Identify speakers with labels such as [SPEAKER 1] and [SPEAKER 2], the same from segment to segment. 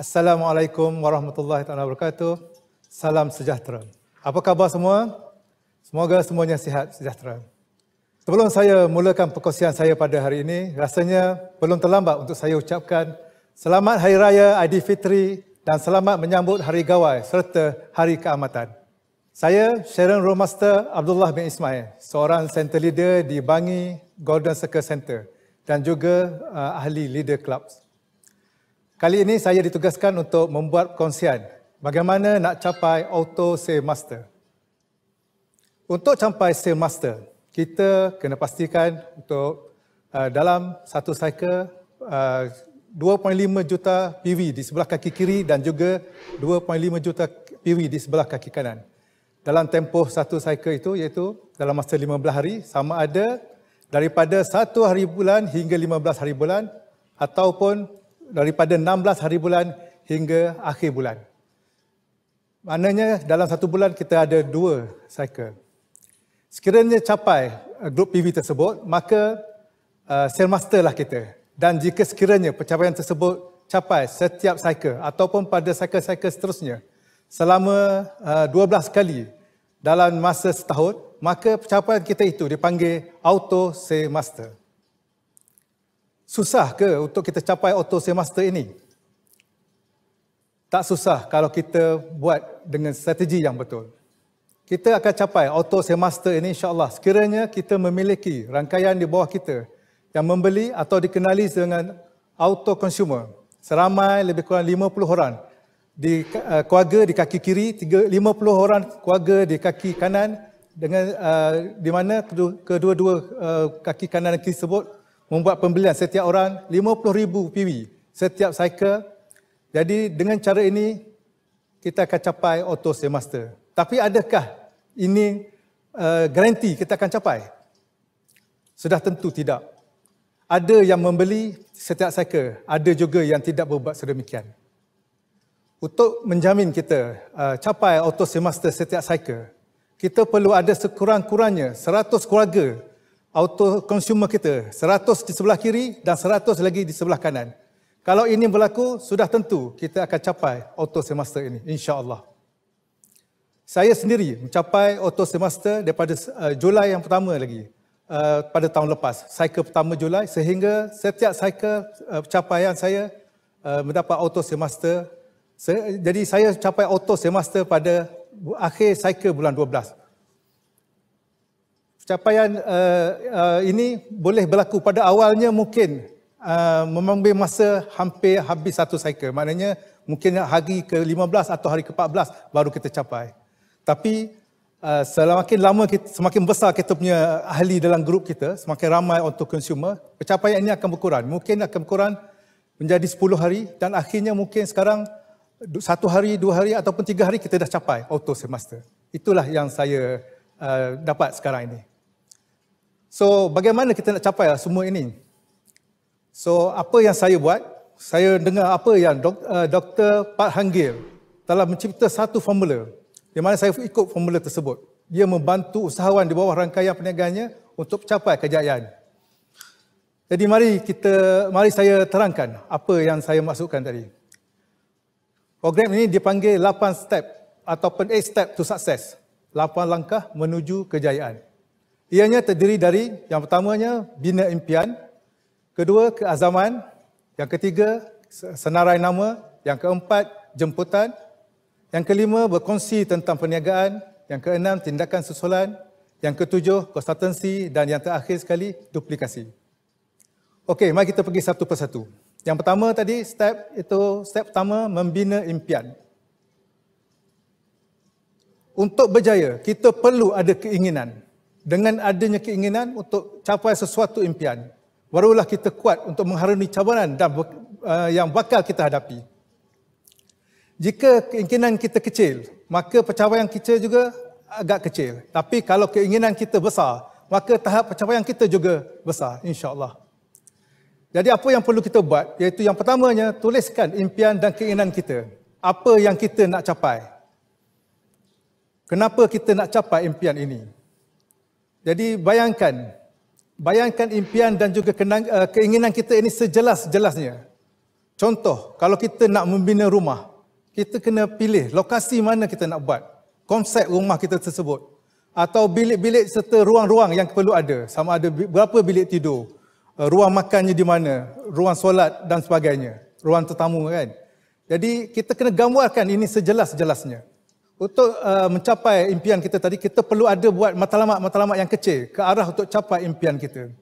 [SPEAKER 1] Assalamualaikum warahmatullahi taala wabarakatuh. Salam sejahtera. Apa khabar semua? Semoga semuanya sihat sejahtera. Sebelum saya mulakan perkongsian saya pada hari ini, rasanya belum terlambat untuk saya ucapkan selamat hari raya Aidilfitri dan selamat menyambut hari gawai serta hari keamatan. Saya Sharon Romaster Abdullah bin Ismail, seorang center leader di Bangi Golden Circle Centre dan juga uh, ahli leader clubs. Kali ini saya ditugaskan untuk membuat kongsian bagaimana nak capai auto sale master. Untuk capai sale master, kita kena pastikan untuk uh, dalam satu cycle uh, 2.5 juta PV di sebelah kaki kiri dan juga 2.5 juta PV di sebelah kaki kanan. Dalam tempoh satu cycle itu iaitu dalam masa 15 hari sama ada daripada satu hari bulan hingga 15 hari bulan ataupun daripada 16 hari bulan hingga akhir bulan. Maknanya dalam satu bulan kita ada dua cycle. Sekiranya capai uh, grup PV tersebut, maka uh, sale master lah kita. Dan jika sekiranya pencapaian tersebut capai setiap cycle ataupun pada cycle-cycle seterusnya selama uh, 12 kali dalam masa setahun, maka pencapaian kita itu dipanggil auto sale master. Susah ke untuk kita capai auto semester ini? Tak susah kalau kita buat dengan strategi yang betul. Kita akan capai auto semester ini insya-Allah sekiranya kita memiliki rangkaian di bawah kita yang membeli atau dikenali dengan auto consumer seramai lebih kurang 50 orang di uh, keluarga di kaki kiri 50 orang keluarga di kaki kanan dengan uh, di mana kedua-dua uh, kaki kanan dan kiri tersebut membuat pembelian setiap orang 50,000 PV setiap cycle. Jadi dengan cara ini kita akan capai auto semester. Tapi adakah ini uh, garanti kita akan capai? Sudah tentu tidak. Ada yang membeli setiap cycle, ada juga yang tidak berbuat sedemikian. Untuk menjamin kita uh, capai auto semester setiap cycle, kita perlu ada sekurang-kurangnya 100 keluarga auto consumer kita 100 di sebelah kiri dan 100 lagi di sebelah kanan. Kalau ini berlaku, sudah tentu kita akan capai auto semester ini insya-Allah. Saya sendiri mencapai auto semester daripada uh, Julai yang pertama lagi uh, pada tahun lepas, cycle pertama Julai sehingga setiap cycle uh, eh, pencapaian saya uh, mendapat auto semester. Se- jadi saya capai auto semester pada akhir cycle bulan capaian uh, eh, uh, eh, ini boleh berlaku pada awalnya mungkin uh, eh, mengambil masa hampir habis satu cycle. Maknanya mungkin hari ke-15 atau hari ke-14 baru kita capai. Tapi uh, semakin lama kita, semakin besar kita punya ahli dalam grup kita, semakin ramai untuk consumer, capaian ini akan berkurang. Mungkin akan berkurang menjadi 10 hari dan akhirnya mungkin sekarang satu hari, dua hari ataupun tiga hari kita dah capai auto semester. Itulah yang saya uh, dapat sekarang ini. So bagaimana kita nak capai lah semua ini? So apa yang saya buat? Saya dengar apa yang Dr. Eh, Pat Hanggil telah mencipta satu formula di mana saya ikut formula tersebut. dia membantu usahawan di bawah rangkaian perniagaannya untuk capai kejayaan. Jadi mari kita mari saya terangkan apa yang saya masukkan tadi. Program ini dipanggil 8 step ataupun 8 step to success. 8 langkah menuju kejayaan. Ianya terdiri dari yang pertamanya bina impian, kedua keazaman, yang ketiga senarai nama, yang keempat jemputan, yang kelima berkongsi tentang perniagaan, yang keenam tindakan susulan, yang ketujuh konsultansi dan yang terakhir sekali duplikasi. Okey, mari kita pergi satu persatu. Yang pertama tadi step itu step pertama membina impian. Untuk berjaya, kita perlu ada keinginan dengan adanya keinginan untuk capai sesuatu impian barulah kita kuat untuk mengharungi cabaran dan uh, yang bakal kita hadapi jika keinginan kita kecil maka pencapaian kita juga agak kecil tapi kalau keinginan kita besar maka tahap pencapaian kita juga besar insyaallah jadi apa yang perlu kita buat iaitu yang pertamanya tuliskan impian dan keinginan kita apa yang kita nak capai kenapa kita nak capai impian ini jadi bayangkan, bayangkan impian dan juga kenang, uh, keinginan kita ini sejelas-jelasnya. Contoh, kalau kita nak membina rumah, kita kena pilih lokasi mana kita nak buat, konsep rumah kita tersebut. Atau bilik-bilik serta ruang-ruang yang perlu ada, sama ada berapa bilik tidur, eh, ruang makannya di mana, ruang solat dan sebagainya, ruang tetamu kan. Jadi kita kena gambarkan ini sejelas-jelasnya untuk uh, mencapai impian kita tadi kita perlu ada buat matlamat-matlamat yang kecil ke arah untuk capai impian kita.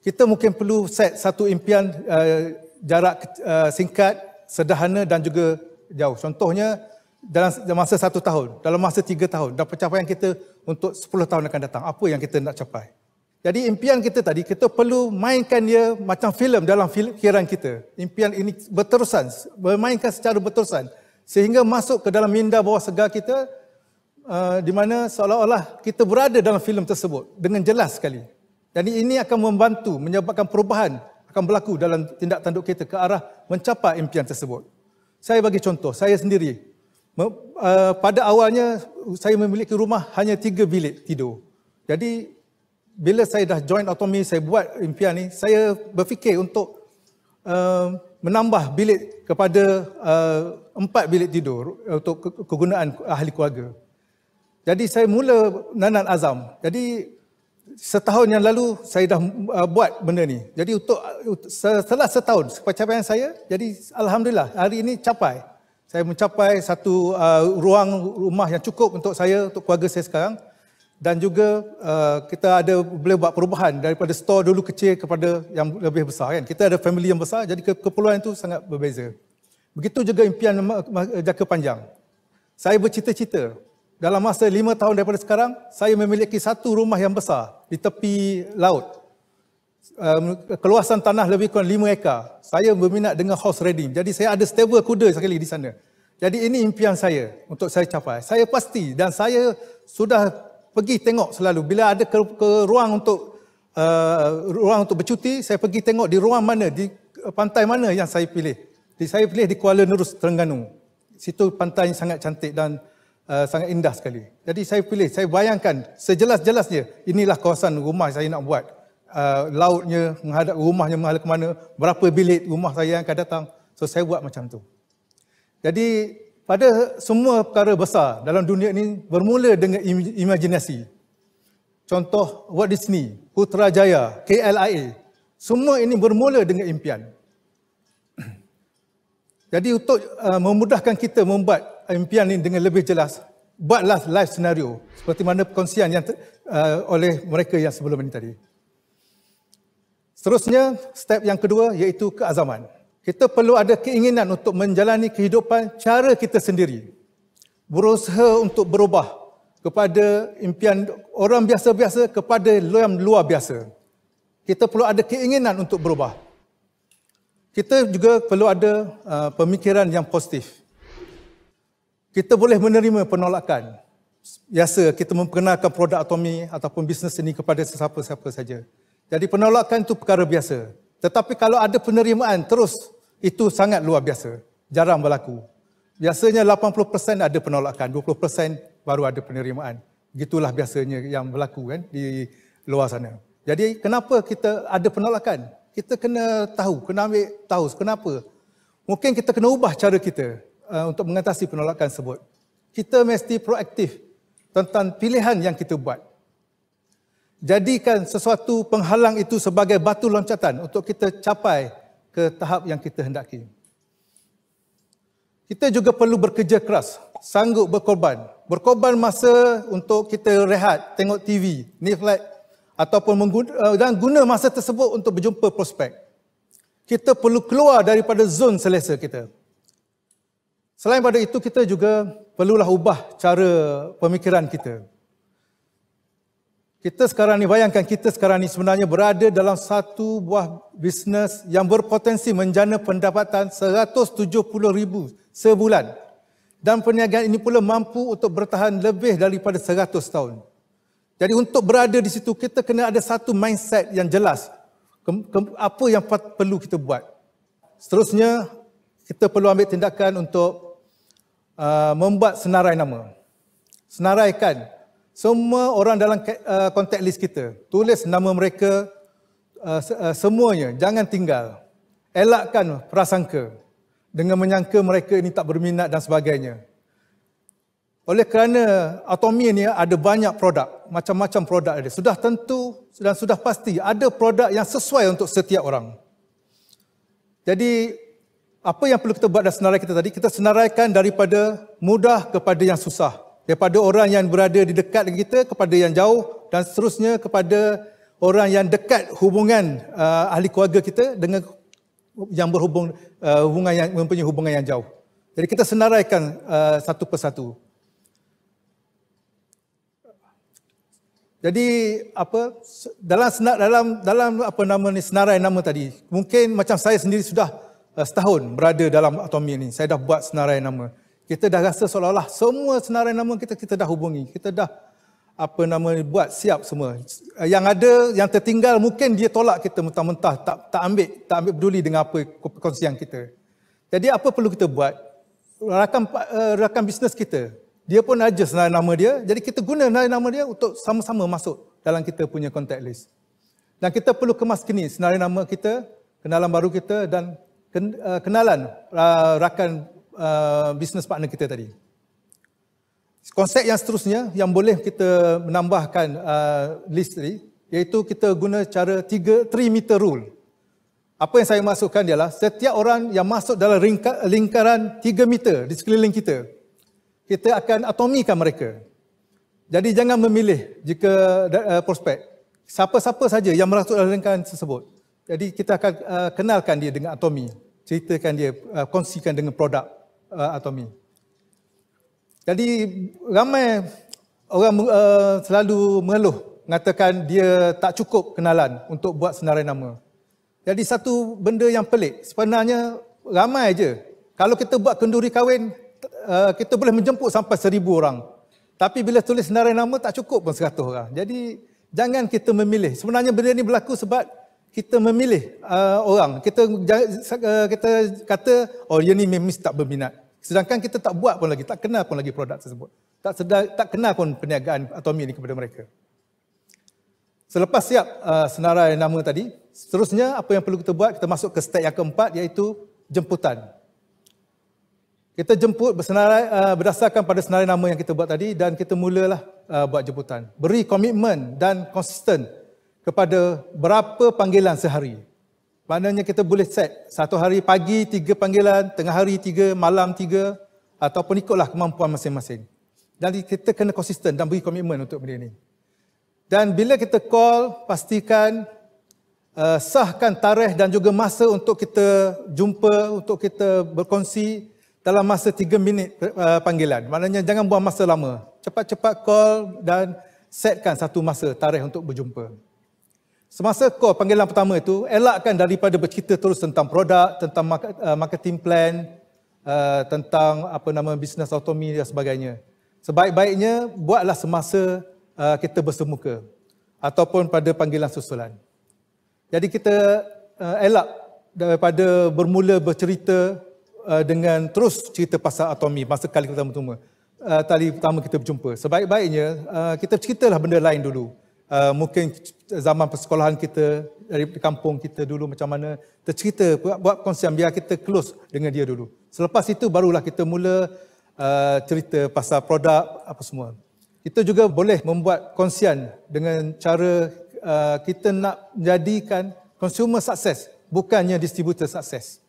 [SPEAKER 1] Kita mungkin perlu set satu impian uh, jarak uh, singkat, sederhana dan juga jauh. Contohnya dalam masa satu tahun, dalam masa tiga tahun dan pencapaian kita untuk sepuluh tahun akan datang. Apa yang kita nak capai? Jadi impian kita tadi kita perlu mainkan dia macam filem dalam fikiran kita. Impian ini berterusan, bermainkan secara berterusan sehingga masuk ke dalam minda bawah segar kita uh, di mana seolah-olah kita berada dalam filem tersebut dengan jelas sekali dan ini akan membantu menyebabkan perubahan akan berlaku dalam tindak tanduk kita ke arah mencapai impian tersebut saya bagi contoh saya sendiri uh, pada awalnya saya memiliki rumah hanya tiga bilik tidur jadi bila saya dah join otomi saya buat impian ini. saya berfikir untuk uh, menambah bilik kepada uh, empat bilik tidur eh, untuk kegunaan ahli keluarga. Jadi saya mula nanan azam. Jadi setahun yang lalu saya dah eh, buat benda ni. Jadi untuk setelah setahun pencapaian saya, jadi alhamdulillah hari ini capai. Saya mencapai satu uh, ruang rumah yang cukup untuk saya untuk keluarga saya sekarang dan juga uh, kita ada boleh buat perubahan daripada store dulu kecil kepada yang lebih besar kan. Kita ada family yang besar jadi keperluan itu sangat berbeza. Begitu juga impian jangka panjang. Saya bercita-cita dalam masa lima tahun daripada sekarang, saya memiliki satu rumah yang besar di tepi laut. keluasan tanah lebih kurang lima ekar. Saya berminat dengan house riding. Jadi saya ada stable kuda sekali di sana. Jadi ini impian saya untuk saya capai. Saya pasti dan saya sudah pergi tengok selalu. Bila ada ke, ke ruang untuk uh, ruang untuk bercuti, saya pergi tengok di ruang mana, di pantai mana yang saya pilih jadi saya pilih di Kuala Nerus, Terengganu. Situ pantainya sangat cantik dan uh, sangat indah sekali. Jadi saya pilih, saya bayangkan sejelas-jelasnya inilah kawasan rumah saya nak buat. Uh, lautnya menghadap rumahnya menghadap ke mana, berapa bilik rumah saya yang akan datang. So saya buat macam tu. Jadi pada semua perkara besar dalam dunia ini bermula dengan im- imajinasi. Contoh Walt Disney, Putrajaya, KLIA. Semua ini bermula dengan impian. Jadi untuk uh, memudahkan kita membuat impian ini dengan lebih jelas, buatlah live scenario seperti mana perkongsian yang uh, oleh mereka yang sebelum ini tadi. Seterusnya, step yang kedua iaitu keazaman. Kita perlu ada keinginan untuk menjalani kehidupan cara kita sendiri. Berusaha untuk berubah kepada impian orang biasa-biasa kepada yang luar biasa. Kita perlu ada keinginan untuk berubah kita juga perlu ada uh, pemikiran yang positif. Kita boleh menerima penolakan. Biasa kita memperkenalkan produk atomi ataupun bisnes ini kepada sesiapa-siapa saja. Jadi penolakan itu perkara biasa. Tetapi kalau ada penerimaan terus, itu sangat luar biasa. Jarang berlaku. Biasanya 80% ada penolakan, 20% baru ada penerimaan. Gitulah biasanya yang berlaku kan di luar sana. Jadi kenapa kita ada penolakan? kita kena tahu, kena ambil tahu kenapa. Mungkin kita kena ubah cara kita uh, untuk mengatasi penolakan tersebut. Kita mesti proaktif tentang pilihan yang kita buat. Jadikan sesuatu penghalang itu sebagai batu loncatan untuk kita capai ke tahap yang kita hendaki. Kita juga perlu bekerja keras, sanggup berkorban. Berkorban masa untuk kita rehat, tengok TV, Netflix, ataupun mengguna, eh, dan guna masa tersebut untuk berjumpa prospek. Kita perlu keluar daripada zon selesa kita. Selain pada itu, kita juga perlulah ubah cara pemikiran kita. Kita sekarang ni, bayangkan kita sekarang ni sebenarnya berada dalam satu buah bisnes yang berpotensi menjana pendapatan 170000 sebulan. Dan perniagaan ini pula mampu untuk bertahan lebih daripada 100 tahun. Jadi untuk berada di situ kita kena ada satu mindset yang jelas apa yang perlu kita buat. Seterusnya kita perlu ambil tindakan untuk uh, membuat senarai nama. Senaraikan semua orang dalam kontak uh, list kita. Tulis nama mereka uh, uh, semuanya, jangan tinggal. Elakkan prasangka dengan menyangka mereka ini tak berminat dan sebagainya. Oleh kerana Atomia ni ada banyak produk, macam-macam produk ada. Sudah tentu dan sudah pasti ada produk yang sesuai untuk setiap orang. Jadi apa yang perlu kita buat dalam senarai kita tadi? Kita senaraikan daripada mudah kepada yang susah. Daripada orang yang berada di dekat dengan kita kepada yang jauh dan seterusnya kepada orang yang dekat hubungan uh, ahli keluarga kita dengan yang berhubung uh, hubungan yang mempunyai hubungan yang jauh. Jadi kita senaraikan uh, satu persatu. Jadi apa dalam dalam dalam apa nama ni senarai nama tadi. Mungkin macam saya sendiri sudah uh, setahun berada dalam atomi ini Saya dah buat senarai nama. Kita dah rasa seolah-olah semua senarai nama kita kita dah hubungi. Kita dah apa nama ni buat siap semua. Uh, yang ada yang tertinggal mungkin dia tolak kita mentah-mentah tak tak ambil tak ambil peduli dengan apa yang kita. Jadi apa perlu kita buat? Rakan uh, rakan bisnes kita, dia pun najis lah nama dia. Jadi kita guna lah nama dia untuk sama-sama masuk dalam kita punya contact list. Dan kita perlu kemas kini senarai nama kita, kenalan baru kita dan uh, kenalan uh, rakan uh, bisnes partner kita tadi. Konsep yang seterusnya yang boleh kita menambahkan list tadi iaitu kita guna cara 3 meter rule. Apa yang saya masukkan ialah setiap orang yang masuk dalam lingkaran 3 meter di sekeliling kita kita akan atomikan mereka. Jadi jangan memilih jika uh, prospek. Siapa-siapa saja yang merasuk dalam lingkaran tersebut. Jadi kita akan uh, kenalkan dia dengan atomi. Ceritakan dia, uh, kongsikan dengan produk uh, atomi. Jadi ramai orang uh, selalu mengeluh mengatakan dia tak cukup kenalan untuk buat senarai nama. Jadi satu benda yang pelik sebenarnya ramai je. Kalau kita buat kenduri kahwin, Eh, kita boleh menjemput sampai seribu orang. Tapi bila tulis senarai nama tak cukup pun seratus orang. Jadi jangan kita memilih. Sebenarnya benda ini berlaku sebab kita memilih uh, orang. Kita uh, kita kata, oh dia ni memang tak berminat. Sedangkan kita tak buat pun lagi, tak kenal pun lagi produk tersebut. Tak sedar, tak kenal pun perniagaan Atomi ini kepada mereka. Selepas siap uh, senarai nama tadi, seterusnya apa yang perlu kita buat, kita masuk ke step yang keempat iaitu jemputan kita jemput bersenarai uh, berdasarkan pada senarai nama yang kita buat tadi dan kita mulalah uh, buat jemputan. Beri komitmen dan konsisten kepada berapa panggilan sehari. Maknanya kita boleh set satu hari pagi tiga panggilan, tengah hari tiga, malam tiga ataupun ikutlah kemampuan masing-masing. Dan kita kena konsisten dan beri komitmen untuk benda ini. Dan bila kita call, pastikan uh, sahkan tarikh dan juga masa untuk kita jumpa, untuk kita berkongsi, dalam masa tiga minit uh, panggilan. Maknanya jangan buang masa lama. Cepat-cepat call dan setkan satu masa tarikh untuk berjumpa. Semasa call panggilan pertama itu, elakkan daripada bercerita terus tentang produk, tentang uh, marketing plan, uh, tentang apa nama bisnes otomi dan sebagainya. Sebaik-baiknya buatlah semasa uh, kita bersemuka ataupun pada panggilan susulan. Jadi kita uh, elak daripada bermula bercerita Uh, dengan terus cerita pasal atomi masa kali pertama tu. Uh, tali pertama kita berjumpa. Sebaik-baiknya uh, kita ceritalah benda lain dulu. Uh, mungkin zaman persekolahan kita dari kampung kita dulu macam mana tercerita buat, buat konsian biar kita close dengan dia dulu. Selepas itu barulah kita mula uh, cerita pasal produk apa semua. Kita juga boleh membuat konsian dengan cara uh, kita nak jadikan consumer success bukannya distributor success.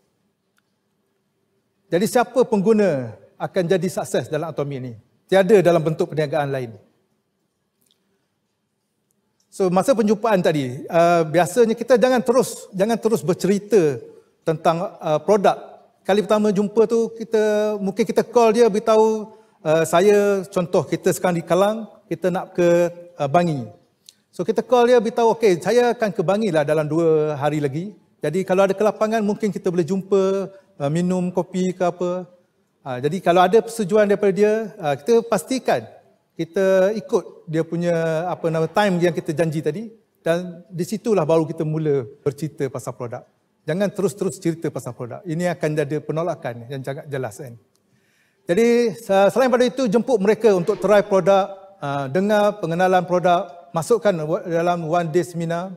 [SPEAKER 1] Jadi siapa pengguna akan jadi sukses dalam Atomi ini? Tiada dalam bentuk perniagaan lain. So masa penjumpaan tadi, uh, biasanya kita jangan terus jangan terus bercerita tentang uh, produk. Kali pertama jumpa tu kita mungkin kita call dia beritahu uh, saya contoh kita sekarang di Kalang, kita nak ke uh, Bangi. So kita call dia beritahu okey saya akan ke Bangi lah dalam dua hari lagi. Jadi kalau ada kelapangan mungkin kita boleh jumpa Uh, minum kopi ke apa. Uh, jadi kalau ada persetujuan daripada dia, uh, kita pastikan kita ikut dia punya apa nama time yang kita janji tadi dan di situlah baru kita mula bercerita pasal produk. Jangan terus-terus cerita pasal produk. Ini akan jadi penolakan yang sangat jelas kan. Jadi selain pada itu jemput mereka untuk try produk, dengar pengenalan produk, masukkan dalam one day seminar,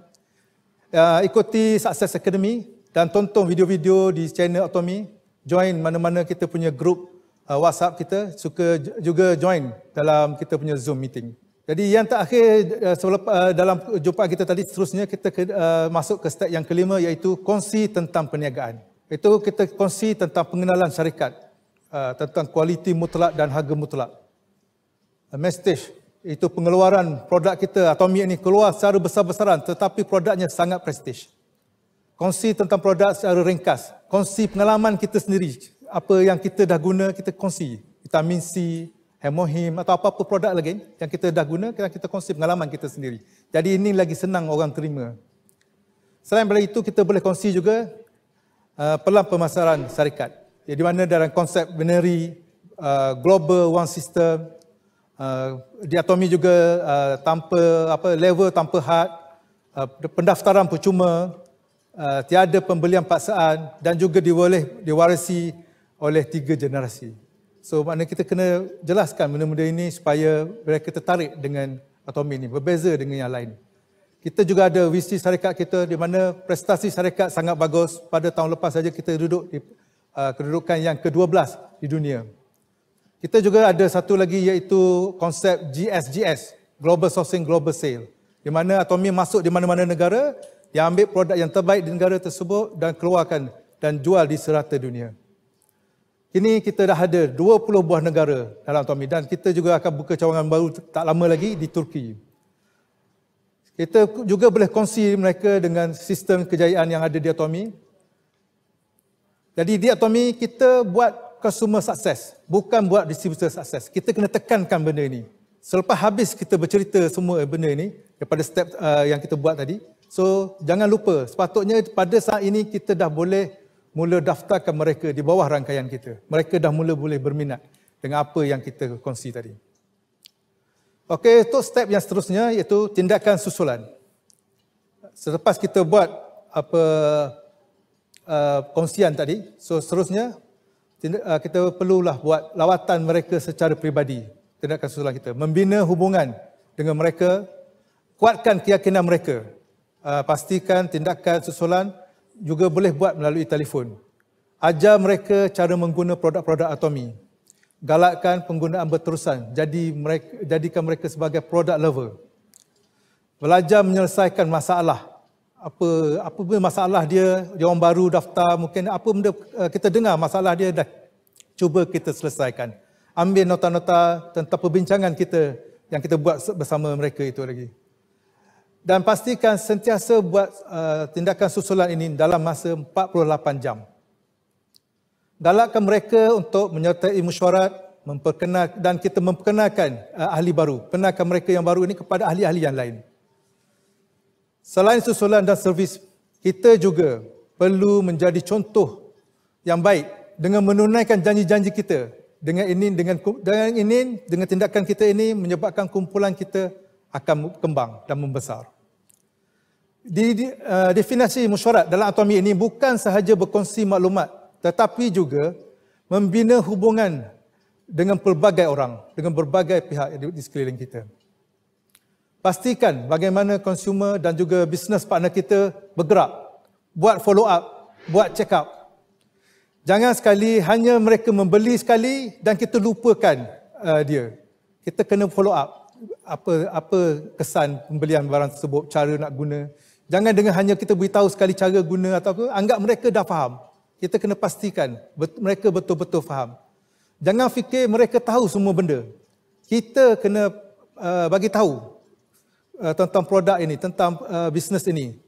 [SPEAKER 1] ikuti Success Academy dan tonton video-video di channel Otomi. Join mana-mana kita punya grup uh, WhatsApp kita. Suka juga join dalam kita punya Zoom meeting. Jadi yang terakhir uh, selepas, uh, dalam jumpa kita tadi seterusnya kita ke, uh, masuk ke step yang kelima iaitu kongsi tentang perniagaan. Itu kita kongsi tentang pengenalan syarikat uh, tentang kualiti mutlak dan harga mutlak. A uh, message itu pengeluaran produk kita Atomi ini keluar secara besar-besaran tetapi produknya sangat prestige kongsi tentang produk secara ringkas, kongsi pengalaman kita sendiri, apa yang kita dah guna kita kongsi, vitamin C, hemohim atau apa-apa produk lagi yang kita dah guna, kita, kita kongsi pengalaman kita sendiri. Jadi ini lagi senang orang terima. Selain daripada itu, kita boleh kongsi juga uh, pelan pemasaran syarikat. Ya, di mana dalam konsep binary, uh, global one system, uh, atomi juga uh, tanpa apa level tanpa had, uh, pendaftaran percuma, Uh, tiada pembelian paksaan dan juga diwaris, diwarisi oleh tiga generasi. So maknanya kita kena jelaskan benda-benda ini supaya mereka tertarik dengan atomi ini, berbeza dengan yang lain. Kita juga ada visi syarikat kita di mana prestasi syarikat sangat bagus. Pada tahun lepas saja kita duduk di uh, kedudukan yang ke-12 di dunia. Kita juga ada satu lagi iaitu konsep GSGS, Global Sourcing Global Sale. Di mana Atomi masuk di mana-mana negara dia ambil produk yang terbaik di negara tersebut dan keluarkan dan jual di serata dunia. Kini kita dah ada 20 buah negara dalam Tommy dan kita juga akan buka cawangan baru tak lama lagi di Turki. Kita juga boleh kongsi mereka dengan sistem kejayaan yang ada di Atomi. E. Jadi di Atomi e, kita buat customer success, bukan buat distributor success. Kita kena tekankan benda ini. Selepas habis kita bercerita semua benda ini daripada step uh, yang kita buat tadi, So jangan lupa sepatutnya pada saat ini kita dah boleh mula daftarkan mereka di bawah rangkaian kita. Mereka dah mula boleh berminat dengan apa yang kita kongsi tadi. Okey, untuk step yang seterusnya iaitu tindakan susulan. Selepas kita buat apa uh, kongsian tadi, so seterusnya uh, kita perlulah buat lawatan mereka secara peribadi. Tindakan susulan kita. Membina hubungan dengan mereka, kuatkan keyakinan mereka Ah, pastikan tindakan susulan juga boleh buat melalui telefon. Ajar mereka cara menggunakan produk-produk atomi. Galakkan penggunaan berterusan, jadi mereka, jadikan mereka sebagai produk lover. Belajar menyelesaikan masalah. Apa apa masalah dia, dia orang baru daftar, mungkin apa benda ah, kita dengar masalah dia dah cuba kita selesaikan. Ambil nota-nota tentang perbincangan kita yang kita buat bersama mereka itu lagi dan pastikan sentiasa buat uh, tindakan susulan ini dalam masa 48 jam. Dalamkan mereka untuk menyertai mesyuarat dan kita memperkenalkan uh, ahli baru, perkenalkan mereka yang baru ini kepada ahli-ahli yang lain. Selain susulan dan servis, kita juga perlu menjadi contoh yang baik dengan menunaikan janji-janji kita. Dengan ini dengan dengan ini dengan tindakan kita ini menyebabkan kumpulan kita akan berkembang dan membesar. Di, di uh, eh, definisi mesyuarat dalam atomi ini bukan sahaja berkongsi maklumat tetapi juga membina hubungan dengan pelbagai orang, dengan berbagai pihak di, di sekeliling kita. Pastikan bagaimana konsumer dan juga bisnes partner kita bergerak, buat follow up, buat check up. Jangan sekali hanya mereka membeli sekali dan kita lupakan uh, dia. Kita kena follow up, apa apa kesan pembelian barang tersebut, cara nak guna. Jangan dengan hanya kita beritahu sekali cara guna atau apa, anggap mereka dah faham. Kita kena pastikan bet, mereka betul-betul faham. Jangan fikir mereka tahu semua benda. Kita kena uh, bagi tahu uh, tentang produk ini, tentang uh, bisnes ini.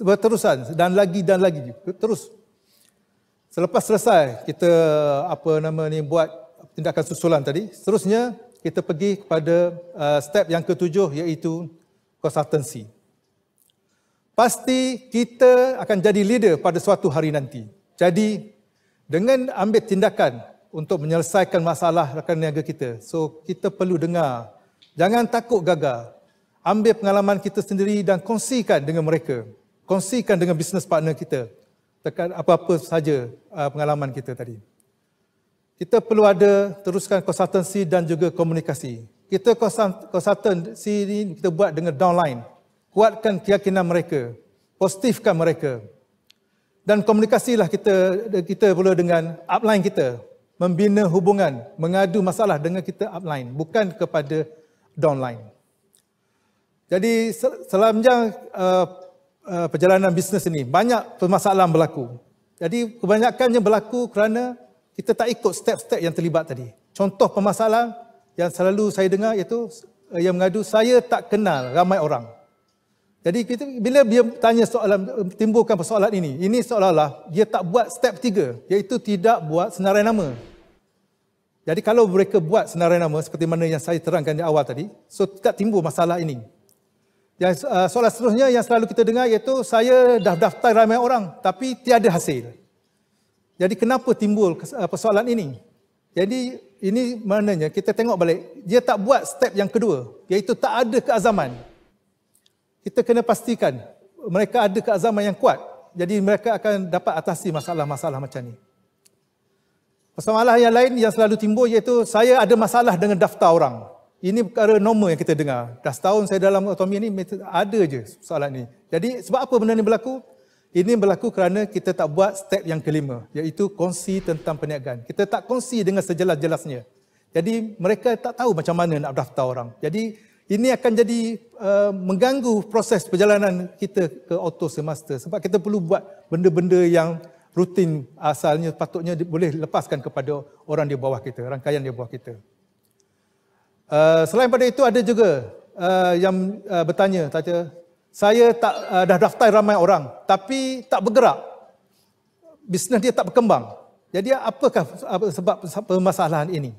[SPEAKER 1] Berterusan dan lagi dan lagi terus. Selepas selesai kita apa nama ni buat tindakan susulan tadi, seterusnya kita pergi kepada uh, step yang ketujuh iaitu consultancy. Pasti kita akan jadi leader pada suatu hari nanti. Jadi dengan ambil tindakan untuk menyelesaikan masalah rakan niaga kita. So kita perlu dengar. Jangan takut gagal. Ambil pengalaman kita sendiri dan kongsikan dengan mereka. Kongsikan dengan business partner kita. apa-apa saja uh, pengalaman kita tadi kita perlu ada teruskan konsultansi dan juga komunikasi. Kita konsultansi ini kita buat dengan downline. Kuatkan keyakinan mereka. Positifkan mereka. Dan komunikasilah kita kita perlu dengan upline kita. Membina hubungan, mengadu masalah dengan kita upline. Bukan kepada downline. Jadi selamjang uh, uh, perjalanan bisnes ini, banyak permasalahan berlaku. Jadi kebanyakannya berlaku kerana kita tak ikut step-step yang terlibat tadi. Contoh permasalahan yang selalu saya dengar iaitu eh, yang mengadu saya tak kenal ramai orang. Jadi kita bila dia tanya soalan timbulkan persoalan ini, ini seolah-olah dia tak buat step tiga iaitu tidak buat senarai nama. Jadi kalau mereka buat senarai nama seperti mana yang saya terangkan di awal tadi, so tak timbul masalah ini. Yang eh, soalan seterusnya yang selalu kita dengar iaitu saya dah daftar ramai orang tapi tiada hasil. Jadi kenapa timbul eh, persoalan ini? Jadi ini maknanya kita tengok balik, dia tak buat step yang kedua, iaitu tak ada keazaman. Kita kena pastikan mereka ada keazaman yang kuat. Jadi mereka akan dapat atasi masalah-masalah macam ni. Masalah yang lain yang selalu timbul iaitu saya ada masalah dengan daftar orang. Ini perkara normal yang kita dengar. Dah setahun saya dalam otomi ini ada je soalan ni. Jadi sebab apa benda ni berlaku? Ini berlaku kerana kita tak buat step yang kelima iaitu kongsi tentang perniagaan. Kita tak kongsi dengan sejelas-jelasnya. Jadi mereka tak tahu macam mana nak daftar orang. Jadi ini akan jadi uh, mengganggu proses perjalanan kita ke auto semester sebab kita perlu buat benda-benda yang rutin asalnya patutnya boleh lepaskan kepada orang di bawah kita, rangkaian di bawah kita. Uh, selain pada itu ada juga uh, yang uh, bertanya, tanya saya tak uh, dah daftar ramai orang tapi tak bergerak bisnes dia tak berkembang jadi apakah apa, sebab permasalahan ini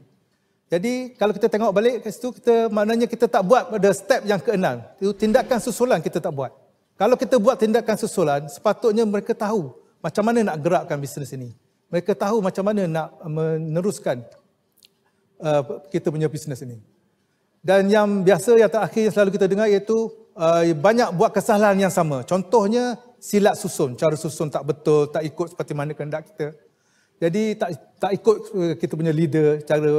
[SPEAKER 1] jadi kalau kita tengok balik ke situ kita maknanya kita tak buat pada step yang keenam itu tindakan susulan kita tak buat kalau kita buat tindakan susulan sepatutnya mereka tahu macam mana nak gerakkan bisnes ini mereka tahu macam mana nak meneruskan uh, kita punya bisnes ini dan yang biasa yang terakhir yang selalu kita dengar iaitu uh, banyak buat kesalahan yang sama. Contohnya silap susun, cara susun tak betul, tak ikut seperti mana kehendak kita. Jadi tak tak ikut eh, kita punya leader cara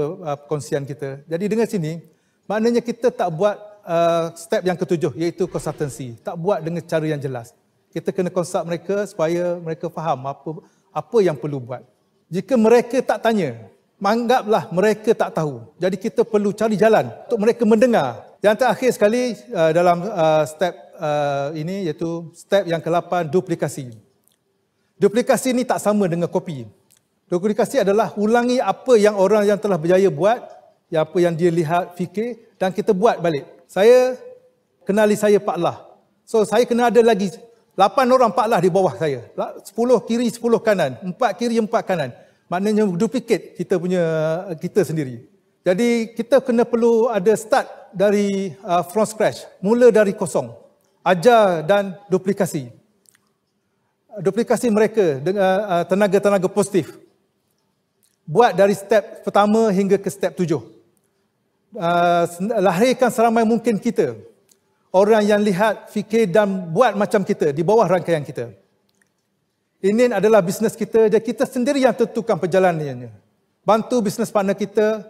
[SPEAKER 1] perkongsian eh, uh, kita. Jadi dengan sini maknanya kita tak buat uh, step yang ketujuh iaitu consultancy. Tak buat dengan cara yang jelas. Kita kena consult mereka supaya mereka faham apa apa yang perlu buat. Jika mereka tak tanya, anggaplah mereka tak tahu. Jadi kita perlu cari jalan untuk mereka mendengar yang terakhir sekali uh, dalam uh, step uh, ini iaitu step yang ke-8 duplikasi. Duplikasi ini tak sama dengan kopi. Duplikasi adalah ulangi apa yang orang yang telah berjaya buat, yang apa yang dia lihat, fikir dan kita buat balik. Saya kenali saya Pak Lah. So saya kena ada lagi 8 orang Pak Lah di bawah saya. 10 kiri, 10 kanan. 4 kiri, 4 kanan. Maknanya duplicate kita punya kita sendiri. Jadi kita kena perlu ada start dari uh, from scratch, mula dari kosong. Ajar dan duplikasi. Duplikasi mereka dengan uh, tenaga-tenaga positif. Buat dari step pertama hingga ke step tujuh. Uh, lahirkan seramai mungkin kita. Orang yang lihat, fikir dan buat macam kita di bawah rangkaian kita. Ini adalah bisnes kita dan kita sendiri yang tentukan perjalanannya. Bantu bisnes partner kita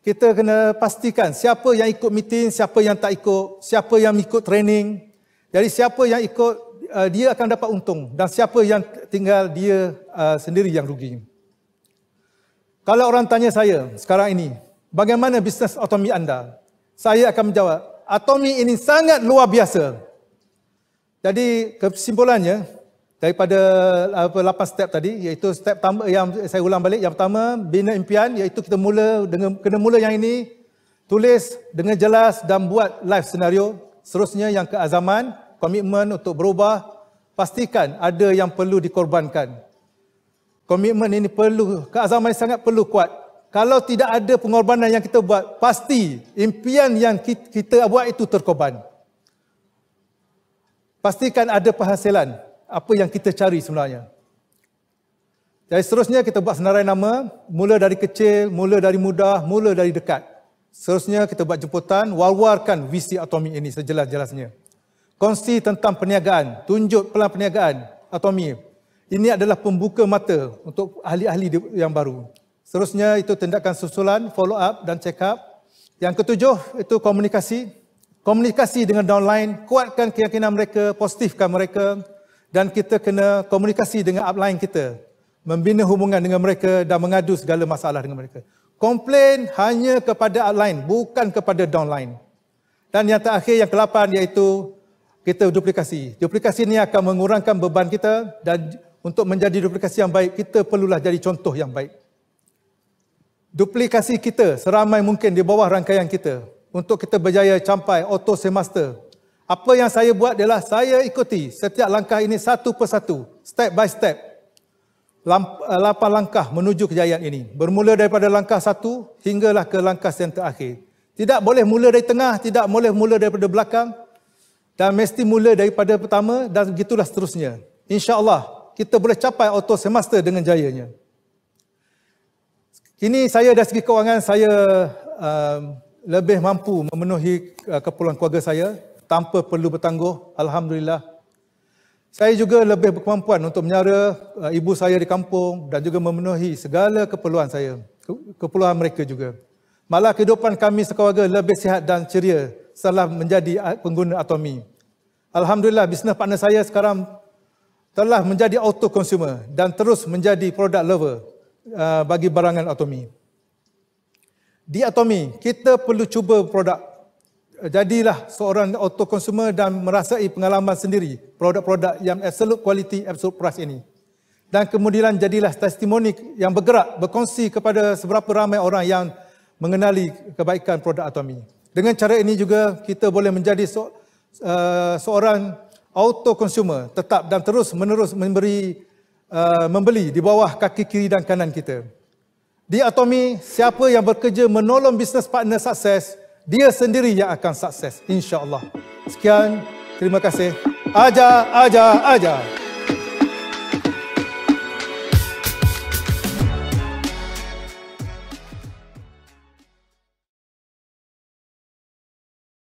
[SPEAKER 1] kita kena pastikan siapa yang ikut meeting, siapa yang tak ikut, siapa yang ikut training. Jadi siapa yang ikut uh, dia akan dapat untung dan siapa yang tinggal dia uh, sendiri yang rugi. Kalau orang tanya saya sekarang ini, bagaimana bisnes otomi anda? Saya akan menjawab, otomi ini sangat luar biasa. Jadi kesimpulannya, daripada apa 8 step tadi iaitu step tambah yang saya ulang balik yang pertama bina impian iaitu kita mula dengan kena mula yang ini tulis dengan jelas dan buat live scenario seterusnya yang keazaman komitmen untuk berubah pastikan ada yang perlu dikorbankan komitmen ini perlu keazaman ini sangat perlu kuat kalau tidak ada pengorbanan yang kita buat pasti impian yang kita buat itu terkorban pastikan ada penghasilan apa yang kita cari sebenarnya. Jadi seterusnya kita buat senarai nama, mula dari kecil, mula dari mudah, mula dari dekat. Seterusnya kita buat jemputan, Wawarkan visi atomi ini sejelas-jelasnya. Kongsi tentang perniagaan, tunjuk pelan perniagaan atomi. Ini adalah pembuka mata untuk ahli-ahli yang baru. Seterusnya itu tindakan susulan, follow up dan check up. Yang ketujuh itu komunikasi. Komunikasi dengan downline, kuatkan keyakinan mereka, positifkan mereka dan kita kena komunikasi dengan upline kita membina hubungan dengan mereka dan mengadu segala masalah dengan mereka komplain hanya kepada upline bukan kepada downline dan yang terakhir yang ke-8 iaitu kita duplikasi duplikasi ini akan mengurangkan beban kita dan untuk menjadi duplikasi yang baik kita perlulah jadi contoh yang baik duplikasi kita seramai mungkin di bawah rangkaian kita untuk kita berjaya capai auto semester apa yang saya buat adalah saya ikuti setiap langkah ini satu persatu, step by step. Eh, lapan langkah menuju kejayaan ini. Bermula daripada langkah satu hinggalah ke langkah yang terakhir. Tidak boleh mula dari tengah, tidak boleh mula daripada belakang. Dan mesti mula daripada pertama dan begitulah seterusnya. InsyaAllah kita boleh capai auto semester dengan jayanya. Kini saya dari segi kewangan saya uh, lebih mampu memenuhi uh, keperluan keluarga saya tanpa perlu bertangguh. Alhamdulillah. Saya juga lebih berkemampuan untuk menyara uh, ibu saya di kampung dan juga memenuhi segala keperluan saya, keperluan mereka juga. Malah kehidupan kami sekeluarga lebih sihat dan ceria setelah menjadi uh, pengguna atomi. Alhamdulillah, bisnes partner saya sekarang telah menjadi auto consumer dan terus menjadi product lover uh, bagi barangan atomi. Di atomi, kita perlu cuba produk jadilah seorang auto consumer dan merasai pengalaman sendiri produk-produk yang absolute quality, absolute price ini. Dan kemudian jadilah testimoni yang bergerak, berkongsi kepada seberapa ramai orang yang mengenali kebaikan produk Atomi. Dengan cara ini juga kita boleh menjadi so, uh, seorang auto consumer tetap dan terus menerus memberi uh, membeli di bawah kaki kiri dan kanan kita. Di Atomi, siapa yang bekerja menolong bisnes partner sukses dia sendiri yang akan sukses insyaallah sekian terima kasih aja aja aja